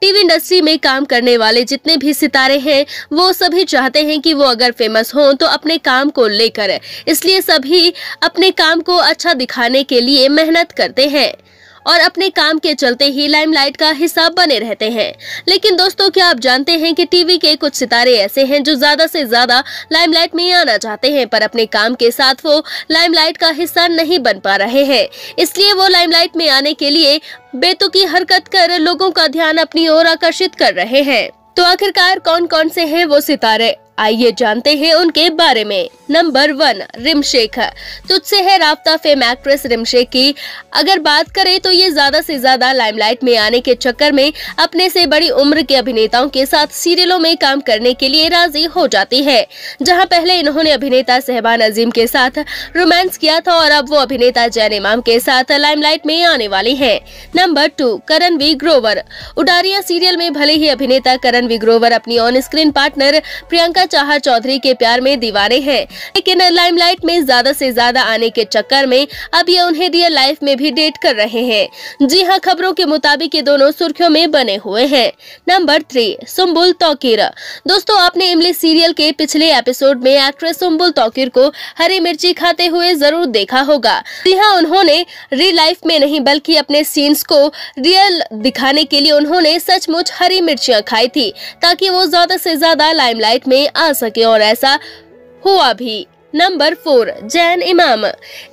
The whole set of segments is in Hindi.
टीवी इंडस्ट्री में काम करने वाले जितने भी सितारे हैं वो सभी चाहते हैं कि वो अगर फेमस हों तो अपने काम को लेकर इसलिए सभी अपने काम को अच्छा दिखाने के लिए मेहनत करते हैं और अपने काम के चलते ही लाइमलाइट का हिस्सा बने रहते हैं लेकिन दोस्तों क्या आप जानते हैं कि टीवी के कुछ सितारे ऐसे हैं जो ज्यादा से ज्यादा लाइमलाइट में आना चाहते हैं पर अपने काम के साथ वो लाइमलाइट का हिस्सा नहीं बन पा रहे हैं इसलिए वो लाइमलाइट में आने के लिए बेतुकी हरकत कर लोगों का ध्यान अपनी ओर आकर्षित कर रहे हैं तो आखिरकार कौन कौन से हैं वो सितारे आइए जानते हैं उनके बारे में नंबर वन रिमशेख तुझसे है राबता फेम एक्ट्रेस रिमशेख की अगर बात करें तो ये ज्यादा से ज्यादा लाइमलाइट में आने के चक्कर में अपने से बड़ी उम्र के अभिनेताओं के साथ सीरियलों में काम करने के लिए राजी हो जाती है जहां पहले इन्होंने अभिनेता सहबान अजीम के साथ रोमांस किया था और अब वो अभिनेता जैन इमाम के साथ लाइमलाइट में आने वाली है number two Karan V Grover Udaariyaan serial में भले ही अभिनेता करण वी ग्रोवर अपनी on screen partner Priyanka Chahar Choudhary के प्यार में दीवाने हैं लेकिन लाइमलाइट में ज्यादा से ज्यादा आने के चक्कर में अब ये उन्हें रियल लाइफ में भी डेट कर रहे हैं जी हाँ खबरों के मुताबिक ये दोनों सुर्खियों में बने हुए हैं नंबर थ्री सुम्बुल तौकीर दोस्तों आपने इमली सीरियल के पिछले एपिसोड में एक्ट्रेस सुम्बुल तोकीर को हरी मिर्ची खाते हुए जरूर देखा होगा जी हाँ उन्होंने रियल लाइफ में नहीं बल्कि अपने सीन्स को रियल दिखाने के लिए उन्होंने सचमुच हरी मिर्चियाँ खाई थी ताकि वो ज्यादा से ज्यादा लाइमलाइट में आ सके और ऐसा हुआ भी नंबर फोर जैन इमाम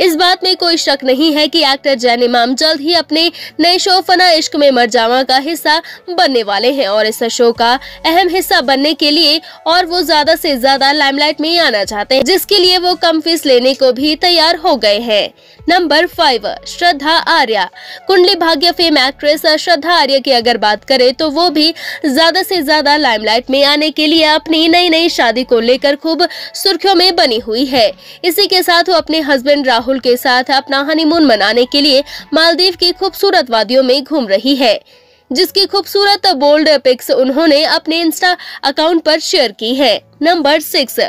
इस बात में कोई शक नहीं है कि एक्टर जैन इमाम जल्द ही अपने नए शो फना इश्क में मर जावा का हिस्सा बनने वाले हैं और इस शो का अहम हिस्सा बनने के लिए और वो ज्यादा से ज्यादा लाइमलाइट में आना चाहते हैं जिसके लिए वो कम फीस लेने को भी तैयार हो गए हैं नंबर फाइव श्रद्धा आर्या कुंडली भाग्य फेम एक्ट्रेस श्रद्धा आर्य की अगर बात करें तो वो भी ज्यादा से ज्यादा लाइमलाइट में आने के लिए अपनी नई नई शादी को लेकर खूब सुर्खियों में बनी हुई है इसी के साथ वो अपने हस्बैंड राहुल के साथ अपना हनीमून मनाने के लिए मालदीव की खूबसूरत वादियों में घूम रही है जिसकी खूबसूरत बोल्ड पिक्स उन्होंने अपने इंस्टा अकाउंट पर शेयर की है नंबर सिक्स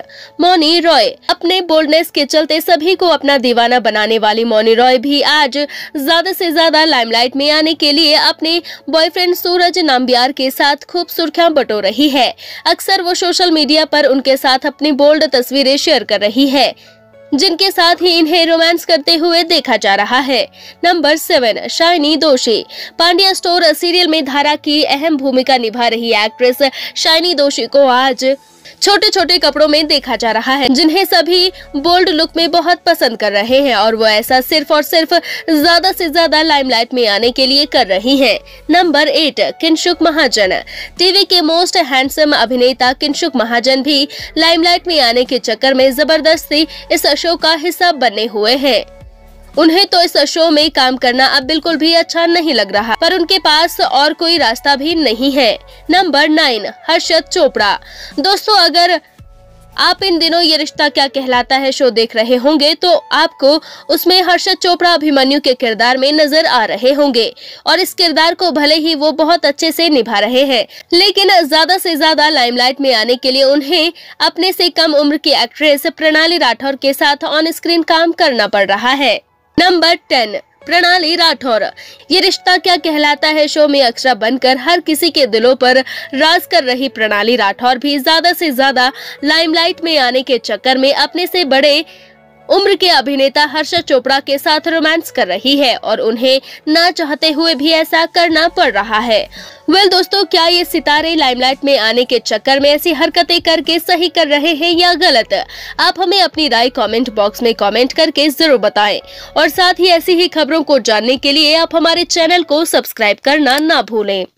मोनी रॉय अपने बोल्डनेस के चलते सभी को अपना दीवाना बनाने वाली मोनी रॉय भी आज ज्यादा से ज्यादा लाइमलाइट में आने के लिए अपने बॉयफ्रेंड सूरज नाम्बियार के साथ खूब सुर्खियां बटो रही है अक्सर वो सोशल मीडिया पर उनके साथ अपनी बोल्ड तस्वीरें शेयर कर रही है जिनके साथ ही इन्हें रोमांस करते हुए देखा जा रहा है नंबर सेवन शाइनी दोषी पांड्या स्टोर सीरियल में धारा की अहम भूमिका निभा रही एक्ट्रेस शाइनी दोषी को आज छोटे छोटे कपड़ों में देखा जा रहा है जिन्हें सभी बोल्ड लुक में बहुत पसंद कर रहे हैं और वो ऐसा सिर्फ और सिर्फ ज्यादा से ज्यादा लाइमलाइट में आने के लिए कर रही हैं। Number eight Kinshuk Mahajan TV के मोस्ट हैंडसम अभिनेता किन्शुक महाजन भी लाइमलाइट में आने के चक्कर में जबरदस्ती इस शो का हिस्सा बने हुए हैं उन्हें तो इस शो में काम करना अब बिल्कुल भी अच्छा नहीं लग रहा पर उनके पास और कोई रास्ता भी नहीं है नंबर नाइन हर्षद चोपड़ा दोस्तों अगर आप इन दिनों ये रिश्ता क्या कहलाता है शो देख रहे होंगे तो आपको उसमें हर्षद चोपड़ा अभिमन्यु के किरदार में नजर आ रहे होंगे और इस किरदार को भले ही वो बहुत अच्छे से निभा रहे हैं लेकिन ज्यादा से ज्यादा लाइमलाइट में आने के लिए उन्हें अपने से कम उम्र की एक्ट्रेस प्रणाली राठौर के साथ ऑन स्क्रीन काम करना पड़ रहा है नंबर टेन प्रणाली राठौर ये रिश्ता क्या कहलाता है शो में अक्षरा बनकर हर किसी के दिलों पर राज कर रही प्रणाली राठौर भी ज्यादा से ज्यादा लाइमलाइट में आने के चक्कर में अपने से बड़े उम्र के अभिनेता हर्षद चोपड़ा के साथ रोमांस कर रही है और उन्हें ना चाहते हुए भी ऐसा करना पड़ रहा है वेल well, दोस्तों क्या ये सितारे लाइमलाइट में आने के चक्कर में ऐसी हरकतें करके सही कर रहे हैं या गलत आप हमें अपनी राय कमेंट बॉक्स में कमेंट करके जरूर बताएं और साथ ही ऐसी ही खबरों को जानने के लिए आप हमारे चैनल को सब्सक्राइब करना ना भूलें